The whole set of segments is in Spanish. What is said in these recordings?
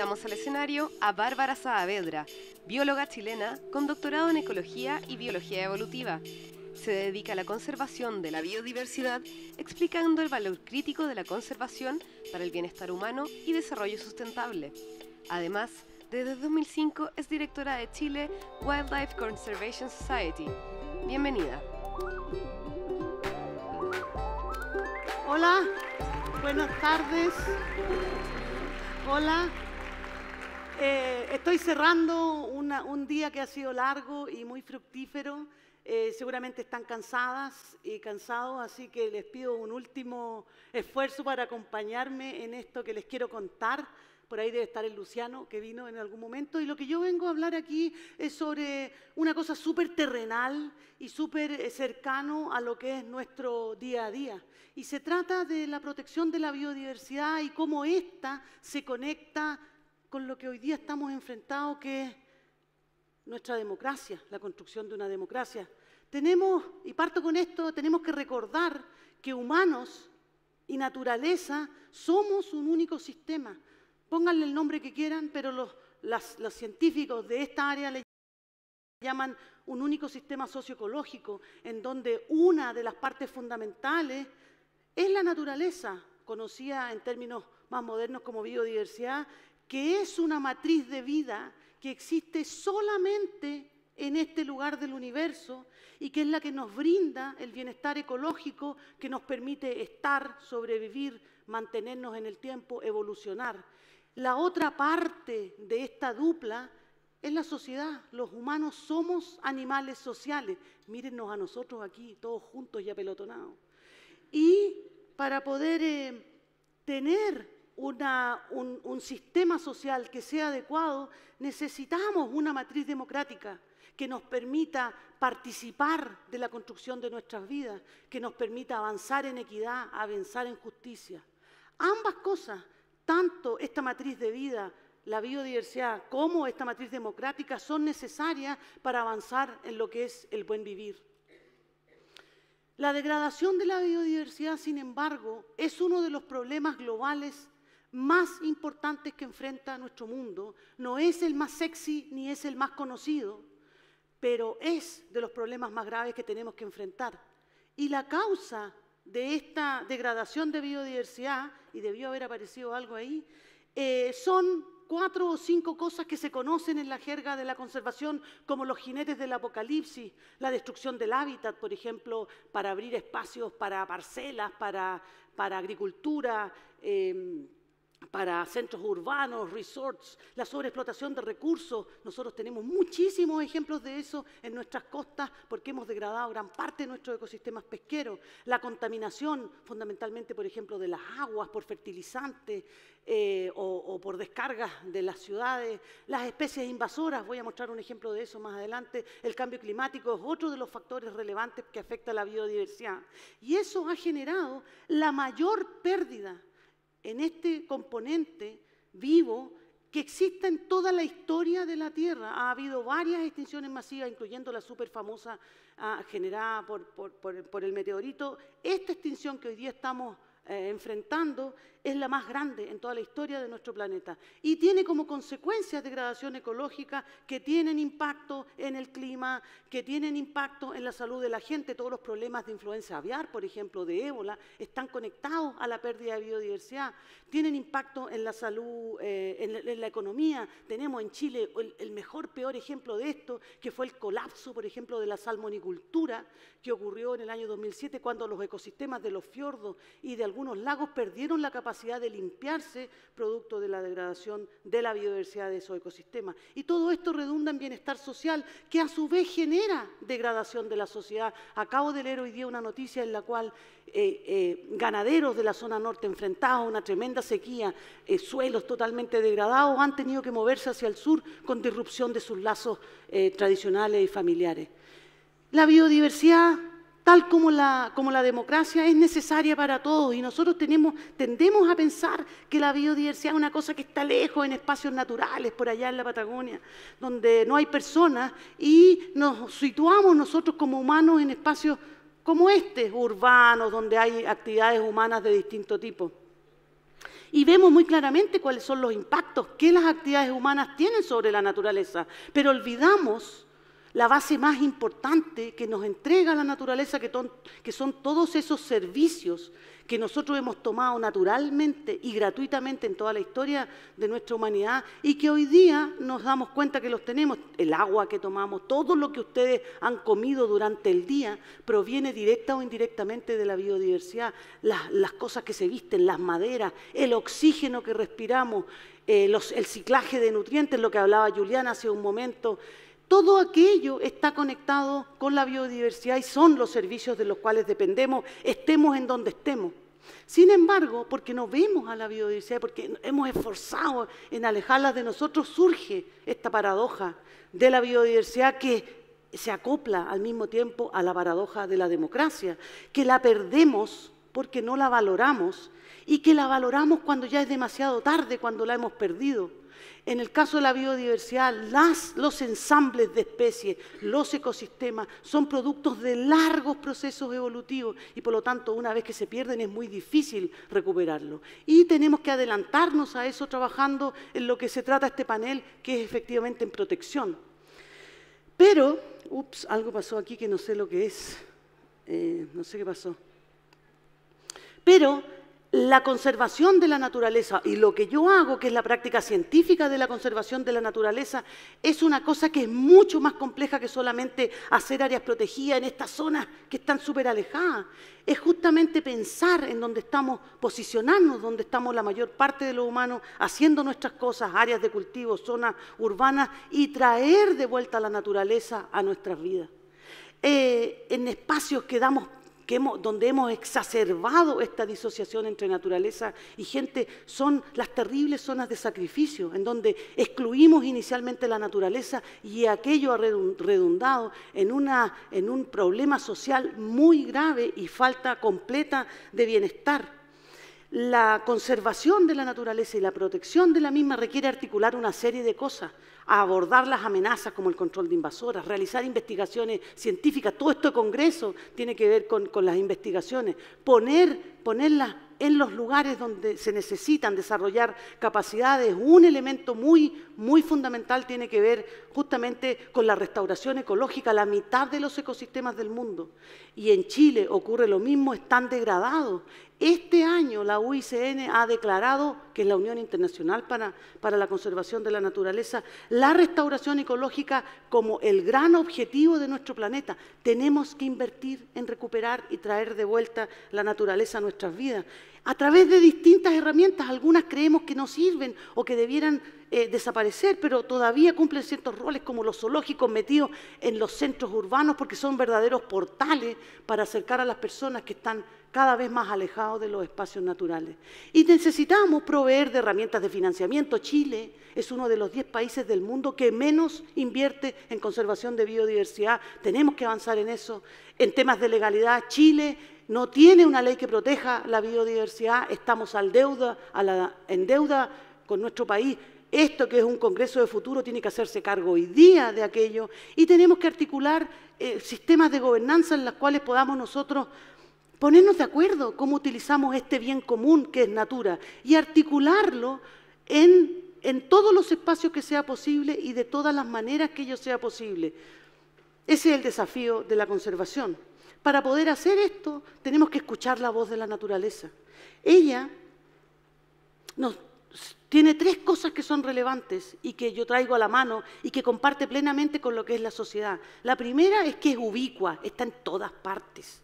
invitamos al escenario a Bárbara Saavedra, bióloga chilena con doctorado en ecología y biología evolutiva. Se dedica a la conservación de la biodiversidad, explicando el valor crítico de la conservación para el bienestar humano y desarrollo sustentable. Además, desde 2005 es directora de Chile Wildlife Conservation Society. Bienvenida. Hola, buenas tardes. Hola, eh, estoy cerrando un día que ha sido largo y muy fructífero. Eh, seguramente están cansadas y cansados, así que les pido un último esfuerzo para acompañarme en esto que les quiero contar. Por ahí debe estar el Luciano que vino en algún momento. Y lo que yo vengo a hablar aquí es sobre una cosa súper terrenal y súper eh, cercano a lo que es nuestro día a día. Y se trata de la protección de la biodiversidad y cómo ésta se conecta con lo que hoy día estamos enfrentados, que es nuestra democracia, la construcción de una democracia. Tenemos, y parto con esto, tenemos que recordar que humanos y naturaleza somos un único sistema. Pónganle el nombre que quieran, pero los, científicos de esta área le llaman un único sistema socioecológico, en donde una de las partes fundamentales es la naturaleza, conocida en términos más modernos como biodiversidad, que es una matriz de vida que existe solamente en este lugar del universo y que es la que nos brinda el bienestar ecológico que nos permite estar, sobrevivir, mantenernos en el tiempo, evolucionar. La otra parte de esta dupla es la sociedad. Los humanos somos animales sociales. Mírennos a nosotros aquí, todos juntos y apelotonados. Y para poder eh, tener un, un sistema social que sea adecuado, necesitamos una matriz democrática que nos permita participar de la construcción de nuestras vidas, que nos permita avanzar en equidad, avanzar en justicia. Ambas cosas, tanto esta matriz de vida, la biodiversidad, como esta matriz democrática, son necesarias para avanzar en lo que es el buen vivir. La degradación de la biodiversidad, sin embargo, es uno de los problemas globales más importantes que enfrenta nuestro mundo. No es el más sexy ni es el más conocido, pero es de los problemas más graves que tenemos que enfrentar. Y la causa de esta degradación de biodiversidad, y debió haber aparecido algo ahí, eh, son cuatro o cinco cosas que se conocen en la jerga de la conservación como los jinetes del apocalipsis, la destrucción del hábitat, por ejemplo, para abrir espacios para parcelas, para, agricultura. Em, para centros urbanos, resorts, la sobreexplotación de recursos. Nosotros tenemos muchísimos ejemplos de eso en nuestras costas porque hemos degradado gran parte de nuestros ecosistemas pesqueros. La contaminación, fundamentalmente, por ejemplo, de las aguas por fertilizantes eh, o, o por descargas de las ciudades. Las especies invasoras, voy a mostrar un ejemplo de eso más adelante. El cambio climático es otro de los factores relevantes que afecta a la biodiversidad. Y eso ha generado la mayor pérdida en este componente vivo que existe en toda la historia de la Tierra. Ha habido varias extinciones masivas, incluyendo la superfamosa famosa ah, generada por, el meteorito. Esta extinción que hoy día estamos eh, enfrentando es la más grande en toda la historia de nuestro planeta y tiene como consecuencias degradación ecológica que tienen impacto en el clima, que tienen impacto en la salud de la gente. Todos los problemas de influenza aviar, por ejemplo, de ébola, están conectados a la pérdida de biodiversidad, tienen impacto en la salud, eh, en, la, economía. Tenemos en Chile el mejor, peor ejemplo de esto, que fue el colapso, por ejemplo, de la salmonicultura que ocurrió en el año 2007 cuando los ecosistemas de los fiordos y de algunos lagos perdieron la capacidad de limpiarse producto de la degradación de la biodiversidad de esos ecosistemas. Y todo esto redunda en bienestar social, que a su vez genera degradación de la sociedad. Acabo de leer hoy día una noticia en la cual eh, eh, ganaderos de la zona norte enfrentados a una tremenda sequía, eh, suelos totalmente degradados, han tenido que moverse hacia el sur con disrupción de sus lazos tradicionales y familiares. La biodiversidad tal como la, como la democracia es necesaria para todos y nosotros tenemos, tendemos a pensar que la biodiversidad es una cosa que está lejos en espacios naturales, por allá en la Patagonia, donde no hay personas y nos situamos nosotros como humanos en espacios como este, urbanos, donde hay actividades humanas de distinto tipo. Y vemos muy claramente cuáles son los impactos que las actividades humanas tienen sobre la naturaleza, pero olvidamos la base más importante que nos entrega la naturaleza, que, son todos esos servicios que nosotros hemos tomado naturalmente y gratuitamente en toda la historia de nuestra humanidad y que hoy día nos damos cuenta que los tenemos. El agua que tomamos, todo lo que ustedes han comido durante el día proviene directa o indirectamente de la biodiversidad. Las, cosas que se visten, las maderas, el oxígeno que respiramos, eh, el ciclaje de nutrientes, lo que hablaba Juliana hace un momento. Todo aquello está conectado con la biodiversidad y son los servicios de los cuales dependemos, estemos en donde estemos. Sin embargo, porque no vemos a la biodiversidad, porque hemos esforzado en alejarla de nosotros, surge esta paradoja de la biodiversidad que se acopla al mismo tiempo a la paradoja de la democracia, que la perdemos porque no la valoramos y que la valoramos cuando ya es demasiado tarde, cuando la hemos perdido. En el caso de la biodiversidad, los ensambles de especies, los ecosistemas, son productos de largos procesos evolutivos y por lo tanto una vez que se pierden es muy difícil recuperarlo. Y tenemos que adelantarnos a eso trabajando en lo que se trata este panel, que es efectivamente en protección. Pero, ups, algo pasó aquí que no sé lo que es, eh, no sé qué pasó. Pero la conservación de la naturaleza y lo que yo hago, que es la práctica científica de la conservación de la naturaleza, es una cosa que es mucho más compleja que solamente hacer áreas protegidas en estas zonas que están súper alejadas. Es justamente pensar en dónde estamos, posicionarnos, dónde estamos la mayor parte de los humanos haciendo nuestras cosas, áreas de cultivo, zonas urbanas y traer de vuelta la naturaleza a nuestras vidas. Eh, en espacios que damos donde hemos exacerbado esta disociación entre naturaleza y gente son las terribles zonas de sacrificio, en donde excluimos inicialmente la naturaleza y aquello ha redundado en, en un problema social muy grave y falta completa de bienestar la conservación de la naturaleza y la protección de la misma requiere articular una serie de cosas abordar las amenazas como el control de invasoras, realizar investigaciones científicas. Todo esto de Congreso tiene que ver con, las investigaciones, ponerlas en los lugares donde se necesitan desarrollar capacidades. Un elemento muy, muy fundamental tiene que ver justamente con la restauración ecológica. La mitad de los ecosistemas del mundo. Y en Chile ocurre lo mismo, están degradados este año la UICN ha declarado, que es la Unión Internacional para, la Conservación de la Naturaleza, la restauración ecológica como el gran objetivo de nuestro planeta. Tenemos que invertir en recuperar y traer de vuelta la naturaleza a nuestras vidas a través de distintas herramientas. Algunas creemos que no sirven o que debieran eh, desaparecer, pero todavía cumplen ciertos roles como los zoológicos metidos en los centros urbanos porque son verdaderos portales para acercar a las personas que están cada vez más alejados de los espacios naturales. Y necesitamos proveer de herramientas de financiamiento. Chile es uno de los 10 países del mundo que menos invierte en conservación de biodiversidad. Tenemos que avanzar en eso. En temas de legalidad, Chile no tiene una ley que proteja la biodiversidad. Estamos en deuda con nuestro país. Esto que es un Congreso de Futuro tiene que hacerse cargo hoy día de aquello y tenemos que articular eh, sistemas de gobernanza en los cuales podamos nosotros ponernos de acuerdo cómo utilizamos este bien común que es Natura y articularlo en, todos los espacios que sea posible y de todas las maneras que ello sea posible. Ese es el desafío de la conservación. Para poder hacer esto tenemos que escuchar la voz de la naturaleza. Ella tiene tres cosas que son relevantes y que yo traigo a la mano y que comparte plenamente con lo que es la sociedad. La primera es que es ubicua, está en todas partes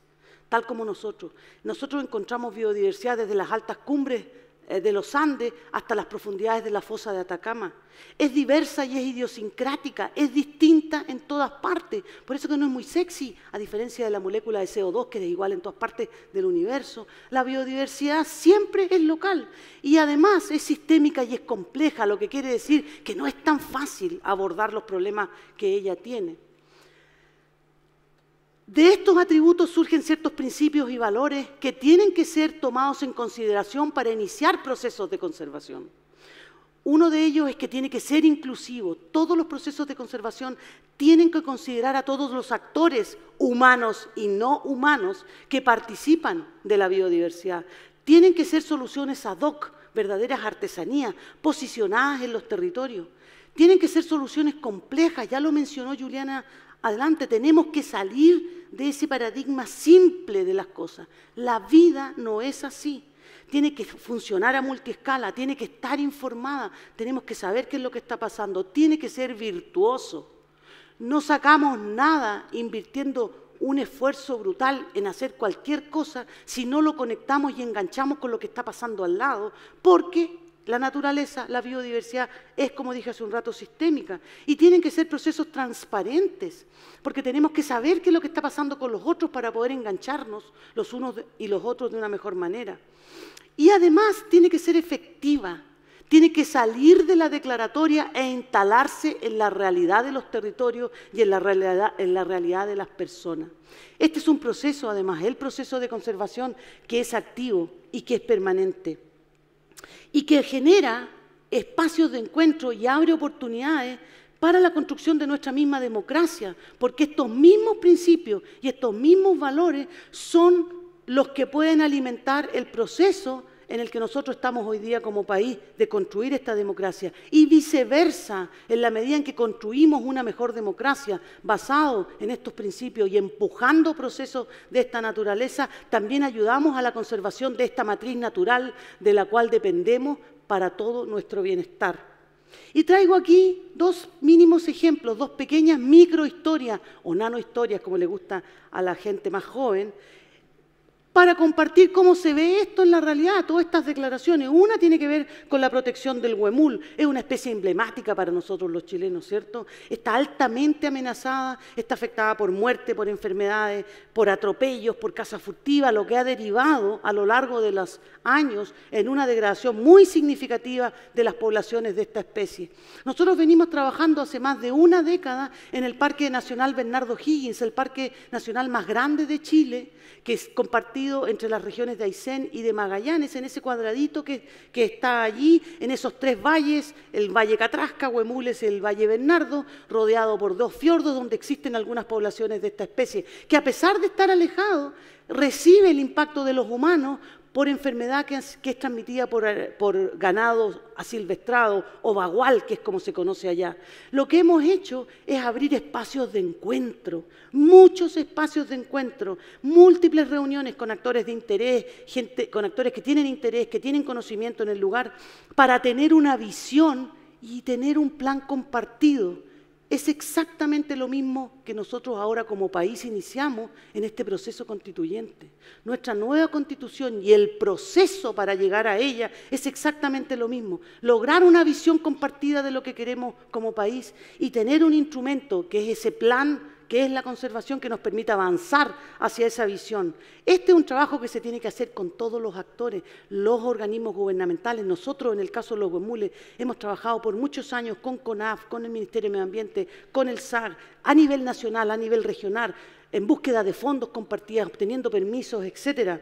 tal como nosotros. Nosotros encontramos biodiversidad desde las altas cumbres eh, de los Andes hasta las profundidades de la fosa de Atacama. Es diversa y es idiosincrática, es distinta en todas partes. Por eso que no es muy sexy, a diferencia de la molécula de CO2, que es igual en todas partes del universo. La biodiversidad siempre es local y además es sistémica y es compleja, lo que quiere decir que no es tan fácil abordar los problemas que ella tiene. De estos atributos surgen ciertos principios y valores que tienen que ser tomados en consideración para iniciar procesos de conservación. Uno de ellos es que tiene que ser inclusivo. Todos los procesos de conservación tienen que considerar a todos los actores humanos y no humanos que participan de la biodiversidad. Tienen que ser soluciones ad hoc, verdaderas artesanías, posicionadas en los territorios. Tienen que ser soluciones complejas, ya lo mencionó Juliana adelante, tenemos que salir de ese paradigma simple de las cosas. La vida no es así. Tiene que funcionar a multiescala, tiene que estar informada, tenemos que saber qué es lo que está pasando, tiene que ser virtuoso. No sacamos nada invirtiendo un esfuerzo brutal en hacer cualquier cosa si no lo conectamos y enganchamos con lo que está pasando al lado, porque la naturaleza, la biodiversidad es, como dije hace un rato, sistémica y tienen que ser procesos transparentes, porque tenemos que saber qué es lo que está pasando con los otros para poder engancharnos los unos y los otros de una mejor manera. Y además tiene que ser efectiva, tiene que salir de la declaratoria e instalarse en la realidad de los territorios y en la realidad, en la realidad de las personas. Este es un proceso, además, el proceso de conservación que es activo y que es permanente y que genera espacios de encuentro y abre oportunidades para la construcción de nuestra misma democracia, porque estos mismos principios y estos mismos valores son los que pueden alimentar el proceso en el que nosotros estamos hoy día como país de construir esta democracia y viceversa, en la medida en que construimos una mejor democracia basado en estos principios y empujando procesos de esta naturaleza, también ayudamos a la conservación de esta matriz natural de la cual dependemos para todo nuestro bienestar. Y traigo aquí dos mínimos ejemplos, dos pequeñas microhistorias o nano-historias, como le gusta a la gente más joven, para compartir cómo se ve esto en la realidad, todas estas declaraciones. Una tiene que ver con la protección del huemul, es una especie emblemática para nosotros los chilenos, ¿cierto? Está altamente amenazada, está afectada por muerte, por enfermedades, por atropellos, por caza furtiva, lo que ha derivado a lo largo de los años en una degradación muy significativa de las poblaciones de esta especie. Nosotros venimos trabajando hace más de una década en el Parque Nacional Bernardo Higgins, el parque nacional más grande de Chile, que es compartido entre las regiones de Aysén y de Magallanes, en ese cuadradito que, que está allí, en esos tres valles, el Valle Catrasca, Huemules, el Valle Bernardo, rodeado por dos fiordos donde existen algunas poblaciones de esta especie, que a pesar de estar alejado, recibe el impacto de los humanos por enfermedad que, es, transmitida eh, por, ganado asilvestrado o bagual, que es como se conoce allá. Lo que hemos hecho es abrir espacios de encuentro, muchos espacios de encuentro, múltiples reuniones con actores de interés, con actores que tienen interés, que tienen conocimiento en el lugar, para tener una visión y tener un plan compartido es exactamente lo mismo que nosotros ahora como país iniciamos en este proceso constituyente. Nuestra nueva constitución y el proceso para llegar a ella es exactamente lo mismo. Lograr una visión compartida de lo que queremos como país y tener un instrumento que es ese plan que es la conservación que nos permita avanzar hacia esa visión. Este es un trabajo que se tiene que hacer con todos los actores, los organismos gubernamentales. Nosotros, en el caso de los huemules, hemos trabajado por muchos años con CONAF, con el Ministerio de Medio Ambiente, con el SAR, a nivel nacional, a nivel regional, en búsqueda de fondos compartidos, obteniendo permisos, etcétera.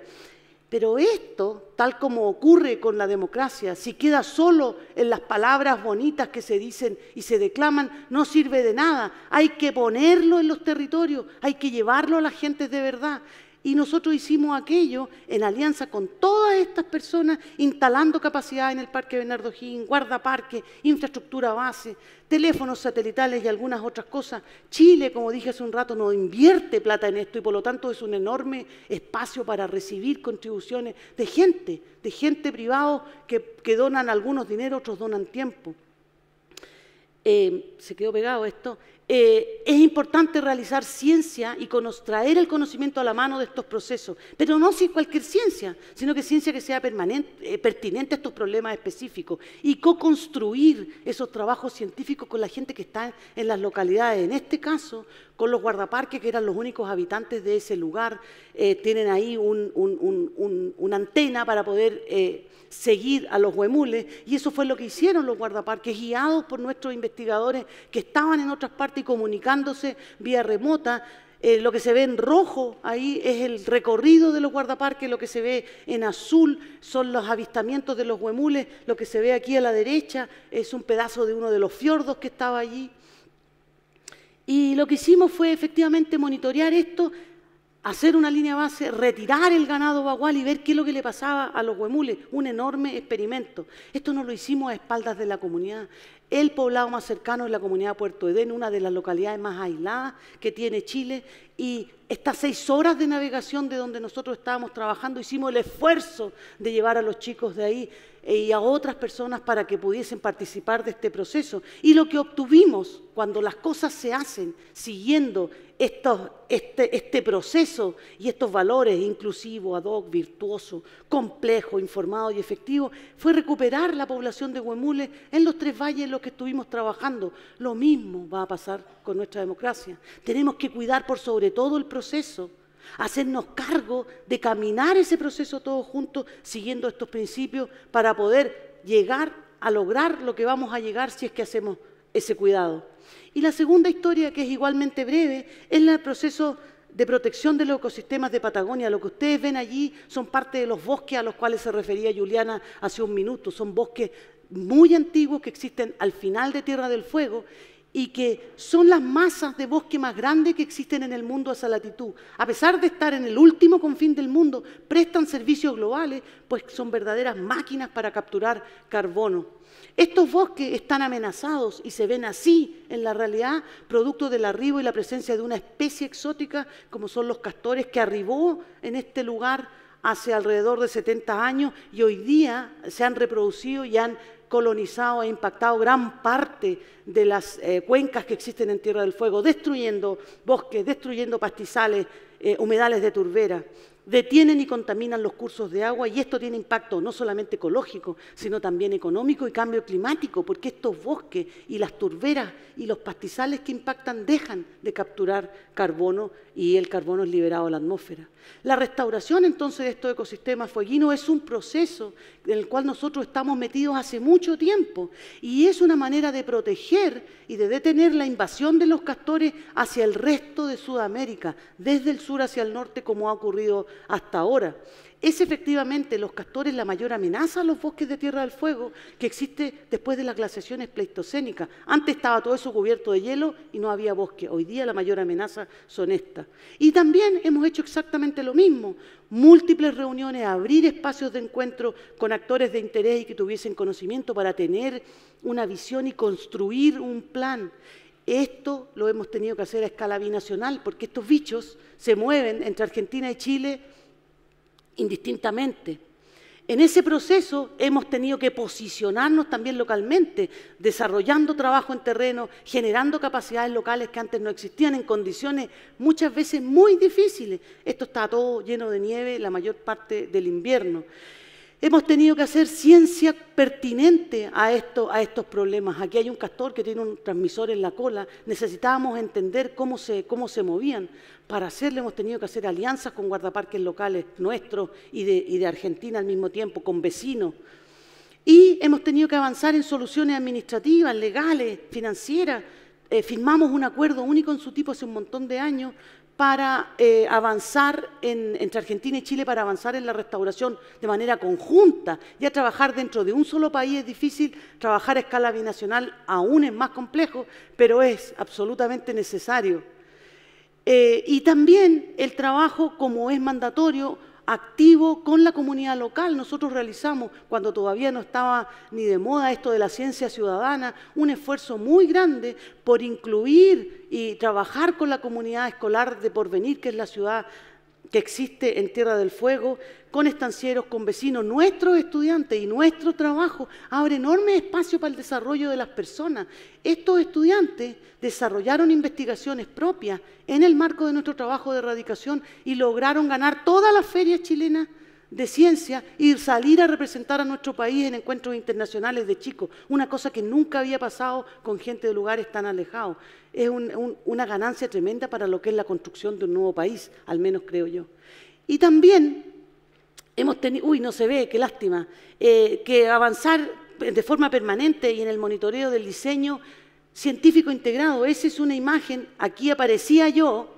Pero esto, tal como ocurre con la democracia, si queda solo en las palabras bonitas que se dicen y se declaman, no sirve de nada. Hay que ponerlo en los territorios, hay que llevarlo a la gente de verdad. Y nosotros hicimos aquello en alianza con todas estas personas, instalando capacidad en el Parque Bernardo Gín, guardaparque, infraestructura base, teléfonos satelitales y algunas otras cosas. Chile, como dije hace un rato, no invierte plata en esto y por lo tanto es un enorme espacio para recibir contribuciones de gente, de gente privada que, donan algunos dinero, otros donan tiempo. Eh, se quedó pegado esto. Eh, es importante realizar ciencia y traer el conocimiento a la mano de estos procesos, pero no sin cualquier ciencia, sino que ciencia que sea eh, pertinente a estos problemas específicos y co-construir esos trabajos científicos con la gente que está en las localidades. En este caso, con los guardaparques, que eran los únicos habitantes de ese lugar, eh, tienen ahí una antena para poder seguir a los huemules, y eso fue lo que hicieron los guardaparques, guiados por nuestros investigadores que estaban en otras partes y comunicándose vía remota. Eh, lo que se ve en rojo ahí es el recorrido de los guardaparques, lo que se ve en azul son los avistamientos de los huemules, lo que se ve aquí a la derecha es un pedazo de uno de los fiordos que estaba allí. Y lo que hicimos fue efectivamente monitorear esto hacer una línea base, retirar el ganado bagual y ver qué es lo que le pasaba a los huemules, un enorme experimento. Esto no lo hicimos a espaldas de la comunidad. El poblado más cercano es la comunidad de Puerto Edén, una de las localidades más aisladas que tiene Chile, y estas seis horas de navegación de donde nosotros estábamos trabajando, hicimos el esfuerzo de llevar a los chicos de ahí eh, y a otras personas para que pudiesen participar de este proceso. Y lo que obtuvimos cuando las cosas se hacen siguiendo este, este, proceso y estos valores inclusivo, ad hoc, virtuoso, complejo, informado y efectivo, fue recuperar la población de Huemule en los tres valles en los que estuvimos trabajando. Lo mismo va a pasar con nuestra democracia. Tenemos que cuidar por sobre todo el proceso, hacernos cargo de caminar ese proceso todos juntos, siguiendo estos principios, para poder llegar a lograr lo que vamos a llegar si es que hacemos ese cuidado. Y la segunda historia, que es igualmente breve, es el proceso de protección de los ecosistemas de Patagonia. Lo que ustedes ven allí son parte de los bosques a los cuales se refería Juliana hace un minuto. Son bosques muy antiguos que existen al final de Tierra del Fuego y que son las masas de bosque más grandes que existen en el mundo a esa latitud. A pesar de estar en el último confín del mundo, prestan servicios globales, pues son verdaderas máquinas para capturar carbono. Estos bosques están amenazados y se ven así en la realidad, producto del arribo y la presencia de una especie exótica como son los castores, que arribó en este lugar hace alrededor de 70 años y hoy día se han reproducido y han colonizado e impactado gran parte de las eh, cuencas que existen en Tierra del Fuego, destruyendo bosques, destruyendo pastizales, eh, humedales de turbera detienen y contaminan los cursos de agua y esto tiene impacto no solamente ecológico, sino también económico y cambio climático, porque estos bosques y las turberas y los pastizales que impactan dejan de capturar carbono y el carbono es liberado a la atmósfera. La restauración entonces de estos ecosistemas fueguinos es un proceso en el cual nosotros estamos metidos hace mucho tiempo y es una manera de proteger y de detener la invasión de los castores hacia el resto de Sudamérica, desde el sur hacia el norte como ha ocurrido hasta ahora. Es efectivamente los castores la mayor amenaza a los bosques de Tierra del Fuego que existe después de las glaciaciones pleistocénicas. Antes estaba todo eso cubierto de hielo y no había bosque. Hoy día la mayor amenaza son estas. Y también hemos hecho exactamente lo mismo. Múltiples reuniones, abrir espacios de encuentro con actores de interés y que tuviesen conocimiento para tener una visión y construir un plan. Esto lo hemos tenido que hacer a escala binacional, porque estos bichos se mueven entre Argentina y Chile indistintamente. En ese proceso hemos tenido que posicionarnos también localmente, desarrollando trabajo en terreno, generando capacidades locales que antes no existían en condiciones muchas veces muy difíciles. Esto está todo lleno de nieve la mayor parte del invierno. Hemos tenido que hacer ciencia pertinente a, esto, a estos problemas. Aquí hay un castor que tiene un transmisor en la cola. Necesitábamos entender cómo se, cómo se movían. Para hacerlo hemos tenido que hacer alianzas con guardaparques locales nuestros y de, Argentina al mismo tiempo, con vecinos. Y hemos tenido que avanzar en soluciones administrativas, legales, financieras, eh, firmamos un acuerdo único en su tipo hace un montón de años para eh, avanzar entre Argentina y Chile, para avanzar en la restauración de manera conjunta. Ya trabajar dentro de un solo país es difícil, trabajar a escala binacional aún es más complejo, pero es absolutamente necesario. Eh, y también el trabajo, como es mandatorio, activo con la comunidad local. Nosotros realizamos, cuando todavía no estaba ni de moda esto de la ciencia ciudadana, un esfuerzo muy grande por incluir y trabajar con la comunidad escolar de Porvenir, que es la ciudad que existe en Tierra del Fuego, con estancieros, con vecinos, nuestros estudiantes y nuestro trabajo abre enorme espacio para el desarrollo de las personas. Estos estudiantes desarrollaron investigaciones propias en el marco de nuestro trabajo de erradicación y lograron ganar todas las ferias chilenas de ciencia y salir a representar a nuestro país en encuentros internacionales de chicos, una cosa que nunca había pasado con gente de lugares tan alejados. Es una ganancia tremenda para lo que es la construcción de un nuevo país, al menos creo yo. Y también Hemos tenido, uy, no se ve, qué lástima, eh, que avanzar de forma permanente y en el monitoreo del diseño científico integrado. Esa es una imagen, aquí aparecía yo,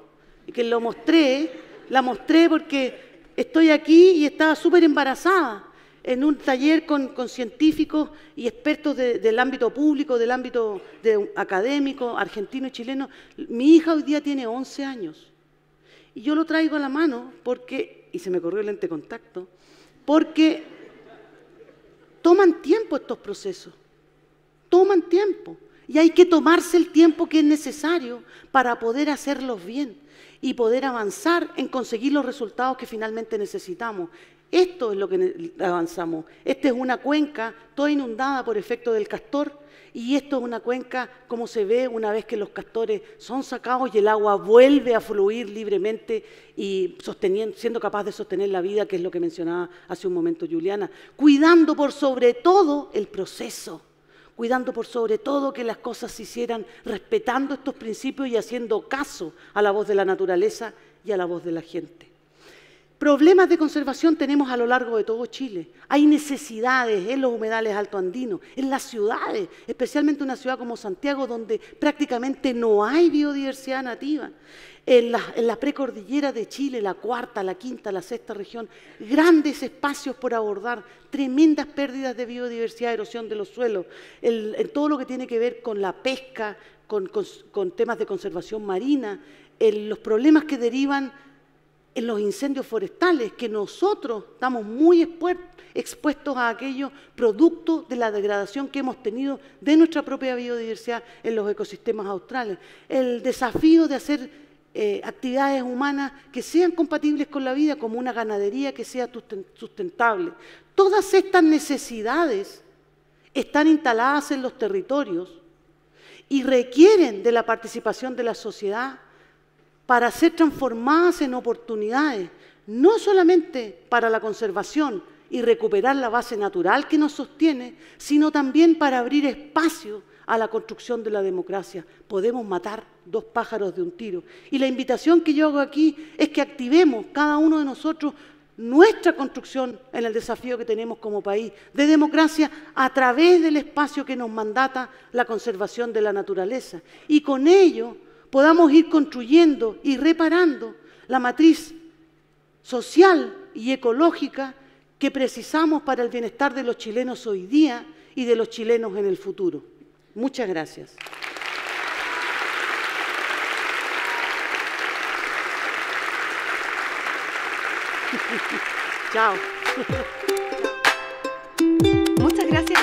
que lo mostré, la mostré porque estoy aquí y estaba súper embarazada en un taller con, científicos y expertos del ámbito público, del ámbito académico, argentino y chileno. Mi hija hoy día tiene 11 años. Y yo lo traigo a la mano porque, y se me corrió el lente contacto, porque toman tiempo estos procesos, toman tiempo. Y hay que tomarse el tiempo que es necesario para poder hacerlos bien y poder avanzar en conseguir los resultados que finalmente necesitamos. Esto es lo que avanzamos. Esta es una cuenca toda inundada por efecto del castor y esto es una cuenca, como se ve una vez que los castores son sacados y el agua vuelve a fluir libremente y siendo capaz de sostener la vida, que es lo que mencionaba hace un momento Juliana, cuidando por sobre todo el proceso cuidando por sobre todo que las cosas se hicieran respetando estos principios y haciendo caso a la voz de la naturaleza y a la voz de la gente. Problemas de conservación tenemos a lo largo de todo Chile. Hay necesidades en los humedales altoandinos, en las ciudades, especialmente una ciudad como Santiago, donde prácticamente no hay biodiversidad nativa. En la, en la, precordillera de Chile, la cuarta, la quinta, la sexta región, grandes espacios por abordar, tremendas pérdidas de biodiversidad, erosión de los suelos, en todo lo que tiene que ver con la pesca, con, temas de conservación marina, los problemas que derivan en los incendios forestales, que nosotros estamos muy expuestos a aquellos productos de la degradación que hemos tenido de nuestra propia biodiversidad en los ecosistemas australes. El desafío de hacer eh, actividades humanas que sean compatibles con la vida, como una ganadería que sea sustentable. Todas estas necesidades están instaladas en los territorios y requieren de la participación de la sociedad para ser transformadas en oportunidades, no solamente para la conservación y recuperar la base natural que nos sostiene, sino también para abrir espacio a la construcción de la democracia. Podemos matar dos pájaros de un tiro. Y la invitación que yo hago aquí es que activemos cada uno de nosotros nuestra construcción en el desafío que tenemos como país de democracia a través del espacio que nos mandata la conservación de la naturaleza. Y con ello podamos ir construyendo y reparando la matriz social y ecológica que precisamos para el bienestar de los chilenos hoy día y de los chilenos en el futuro. Muchas gracias. Chao.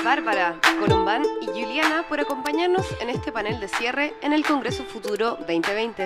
Bárbara, Columbán y Juliana por acompañarnos en este panel de cierre en el Congreso Futuro 2020.